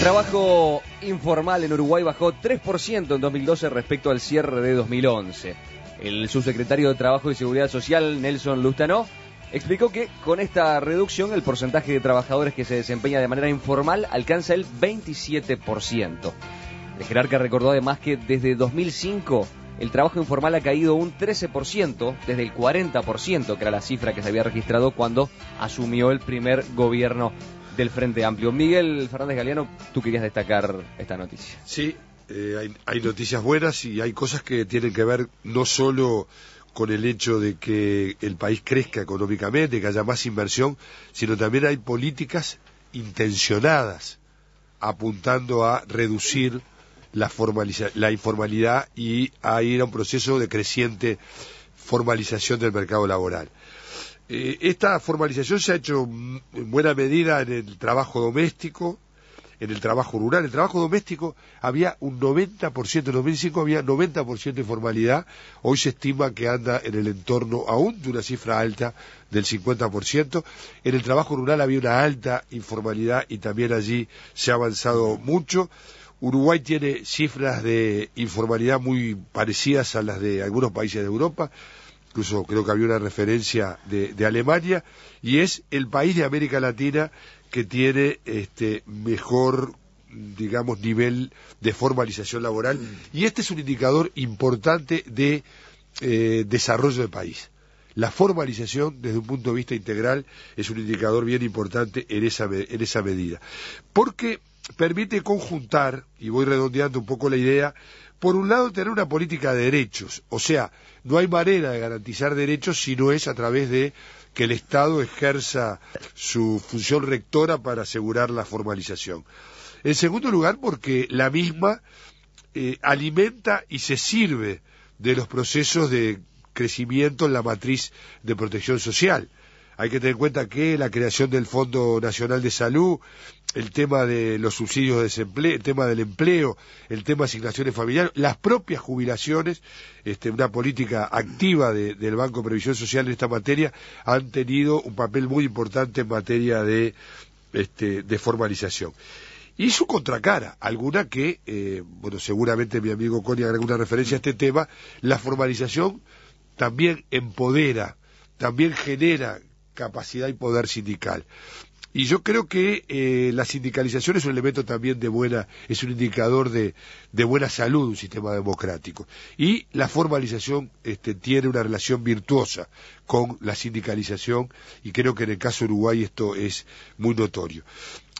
trabajo informal en Uruguay bajó 3% en 2012 respecto al cierre de 2011. El subsecretario de Trabajo y Seguridad Social, Nelson Lustano, explicó que con esta reducción el porcentaje de trabajadores que se desempeña de manera informal alcanza el 27%. El jerarca recordó además que desde 2005 el trabajo informal ha caído un 13%, desde el 40%, que era la cifra que se había registrado cuando asumió el primer gobierno del Frente Amplio. Miguel Fernández Galeano, tú querías destacar esta noticia. Sí, eh, hay, noticias buenas y hay cosas que tienen que ver no solo con el hecho de que el país crezca económicamente, que haya más inversión, sino también hay políticas intencionadas apuntando a reducir la, la informalidad y a ir a un proceso de creciente formalización del mercado laboral. Eh, esta formalización se ha hecho en buena medida en el trabajo doméstico, en el trabajo rural. En el trabajo doméstico había un 90%, en 2005 había 90% de informalidad. hoy se estima que anda en el entorno aún de una cifra alta del 50%. En el trabajo rural había una alta informalidad y también allí se ha avanzado mucho. Uruguay tiene cifras de informalidad muy parecidas a las de algunos países de Europa incluso creo que había una referencia de, Alemania, y es el país de América Latina que tiene este mejor digamos nivel de formalización laboral mm. y este es un indicador importante de eh, desarrollo del país. La formalización desde un punto de vista integral es un indicador bien importante en esa, en esa medida. Porque permite conjuntar, y voy redondeando un poco la idea, por un lado tener una política de derechos, o sea, no hay manera de garantizar derechos si no es a través de que el Estado ejerza su función rectora para asegurar la formalización. En segundo lugar, porque la misma eh, alimenta y se sirve de los procesos de crecimiento en la matriz de protección social. Hay que tener en cuenta que la creación del Fondo Nacional de Salud el tema de los subsidios de desempleo, el tema del empleo, el tema de asignaciones familiares, las propias jubilaciones, este, una política activa del Banco de Previsión Social en esta materia, han tenido un papel muy importante en materia de, este, formalización. Y su contracara, alguna que, eh, bueno, seguramente mi amigo Coni hará alguna referencia a este tema, la formalización también empodera, también genera capacidad y poder sindical. Y yo creo que eh, la sindicalización es un elemento también de buena, es un indicador de, buena salud un sistema democrático. Y la formalización este, tiene una relación virtuosa con la sindicalización y creo que en el caso de Uruguay esto es muy notorio.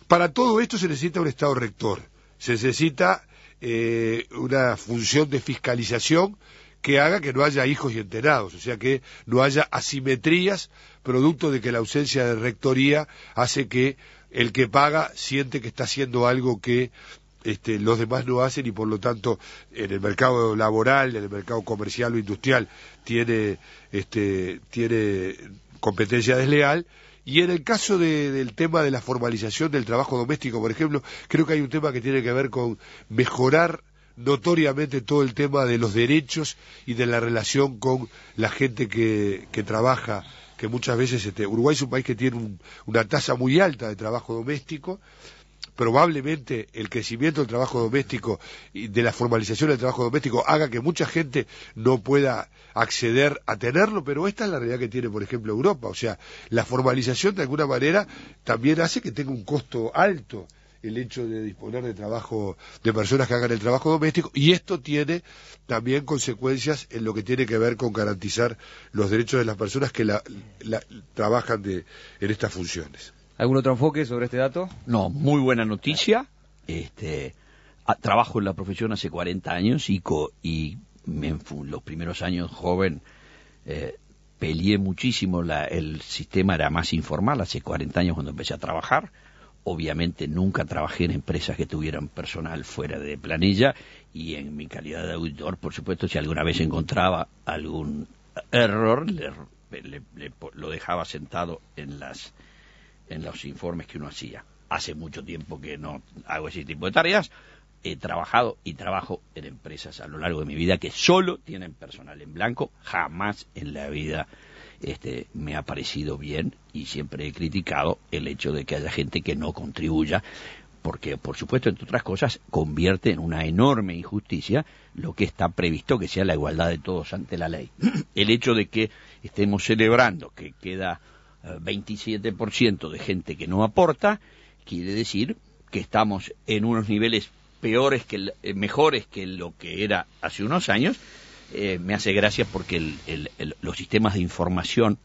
Para todo esto se necesita un Estado rector, se necesita eh, una función de fiscalización que haga que no haya hijos y enterados, o sea que no haya asimetrías producto de que la ausencia de rectoría hace que el que paga siente que está haciendo algo que este, los demás no hacen y por lo tanto en el mercado laboral, en el mercado comercial o industrial tiene, este, tiene competencia desleal. Y en el caso del tema de la formalización del trabajo doméstico, por ejemplo, creo que hay un tema que tiene que ver con mejorar notoriamente todo el tema de los derechos y de la relación con la gente que trabaja que muchas veces este, Uruguay es un país que tiene una tasa muy alta de trabajo doméstico. Probablemente el crecimiento del trabajo doméstico y de la formalización del trabajo doméstico haga que mucha gente no pueda acceder a tenerlo, pero esta es la realidad que tiene, por ejemplo, Europa. O sea, la formalización de alguna manera también hace que tenga un costo alto el hecho de disponer de trabajo, de personas que hagan el trabajo doméstico, y esto tiene también consecuencias en lo que tiene que ver con garantizar los derechos de las personas que trabajan en estas funciones. ¿Algún otro enfoque sobre este dato? No, muy buena noticia. Este, ah, trabajo en la profesión hace 40 años y, y en los primeros años joven eh, peleé muchísimo. el sistema era más informal. Hace 40 años cuando empecé a trabajar, Obviamente nunca trabajé en empresas que tuvieran personal fuera de planilla y en mi calidad de auditor, por supuesto, si alguna vez encontraba algún error, le, lo dejaba sentado en, las, en los informes que uno hacía. Hace mucho tiempo que no hago ese tipo de tareas. He trabajado y trabajo en empresas a lo largo de mi vida que solo tienen personal en blanco, jamás en la vida este, me ha parecido bien y siempre he criticado el hecho de que haya gente que no contribuya, porque, por supuesto, entre otras cosas, convierte en una enorme injusticia lo que está previsto que sea la igualdad de todos ante la ley. El hecho de que estemos celebrando que queda 27% eh, de gente que no aporta, quiere decir que estamos en unos niveles peores que eh, mejores que lo que era hace unos años eh, me hace gracia porque los sistemas de información,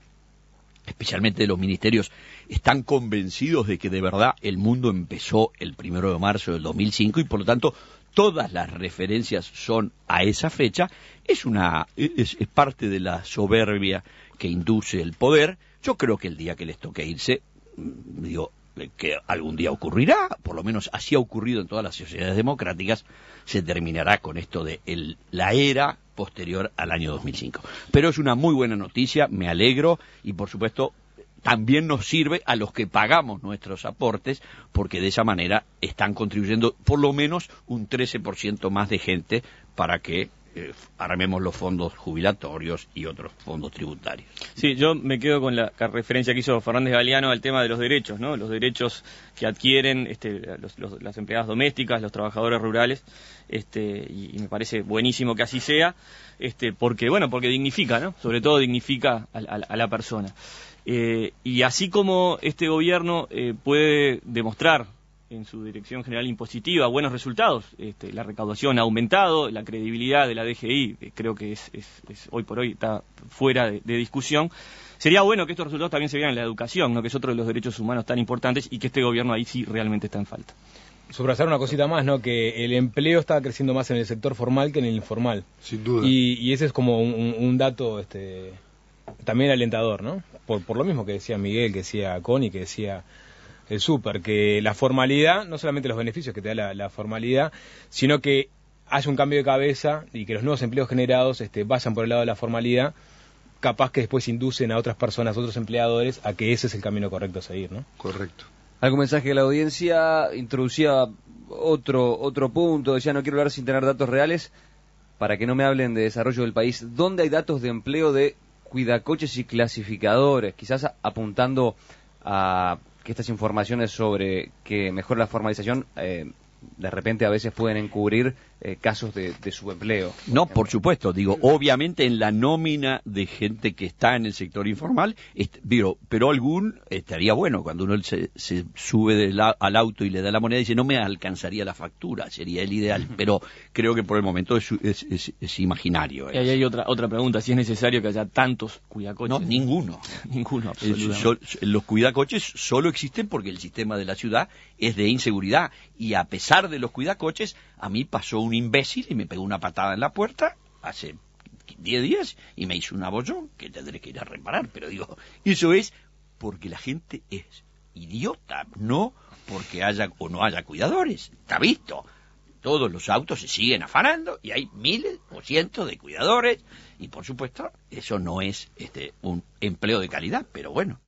especialmente de los ministerios, están convencidos de que de verdad el mundo empezó el primero de marzo del 2005 y por lo tanto todas las referencias son a esa fecha, es, una, es, es parte de la soberbia que induce el poder. Yo creo que el día que les toque irse, mm, digo, que algún día ocurrirá, por lo menos así ha ocurrido en todas las sociedades democráticas, se terminará con esto de la era posterior al año 2005. Pero es una muy buena noticia, me alegro y por supuesto también nos sirve a los que pagamos nuestros aportes, porque de esa manera están contribuyendo por lo menos un 13% más de gente para que eh, armemos los fondos jubilatorios y otros fondos tributarios. Sí, yo me quedo con la referencia que hizo Fernández Galeano al tema de los derechos, ¿no? Los derechos que adquieren este, las empleadas domésticas, los trabajadores rurales, este, y, me parece buenísimo que así sea, este, porque, bueno, porque dignifica, ¿no? Sobre todo dignifica a, la persona. Eh, y así como este gobierno eh, puede demostrar en su dirección general impositiva buenos resultados. Este, la recaudación ha aumentado, la credibilidad de la DGI creo que es, hoy por hoy está fuera de, discusión. Sería bueno que estos resultados también se vieran en la educación, ¿no? que es otro de los derechos humanos tan importantes y que este gobierno ahí sí realmente está en falta. Sobrazar una cosita más, ¿no? Que el empleo está creciendo más en el sector formal que en el informal. Sin duda. Y, ese es como un, dato este, también alentador, ¿no? Por, por lo mismo que decía Miguel, que decía Connie, que decía el súper, que la formalidad, no solamente los beneficios que te da la, formalidad, sino que haya un cambio de cabeza y que los nuevos empleos generados este, vayan por el lado de la formalidad, capaz que después inducen a otras personas, a otros empleadores, a que ese es el camino correcto a seguir, ¿no? Correcto. ¿Algún mensaje de la audiencia? Introducía otro, otro punto, decía no quiero hablar sin tener datos reales, para que no me hablen de desarrollo del país. ¿Dónde hay datos de empleo de cuidacoches y clasificadores? Quizás apuntando a que estas informaciones sobre que mejora la formalización eh, de repente a veces pueden encubrir eh, casos de, subempleo. no, por supuesto, digo, obviamente en la nómina de gente que está en el sector informal, pero, algún estaría bueno cuando uno se, sube al auto y le da la moneda y dice no me alcanzaría la factura, sería el ideal, pero creo que por el momento es, es, imaginario. Y ahí hay otra, otra pregunta, si es necesario que haya tantos cuidacoches. No, ninguno. ninguno, absolutamente. los cuidacoches solo existen porque el sistema de la ciudad es de inseguridad y a pesar de los cuidacoches, a mí pasó un imbécil y me pegó una patada en la puerta hace 10 días y me hizo un abollón que tendré que ir a reparar. Pero digo, eso es porque la gente es idiota, no porque haya o no haya cuidadores. Está visto. Todos los autos se siguen afanando y hay miles o cientos de cuidadores y por supuesto eso no es este un empleo de calidad, pero bueno.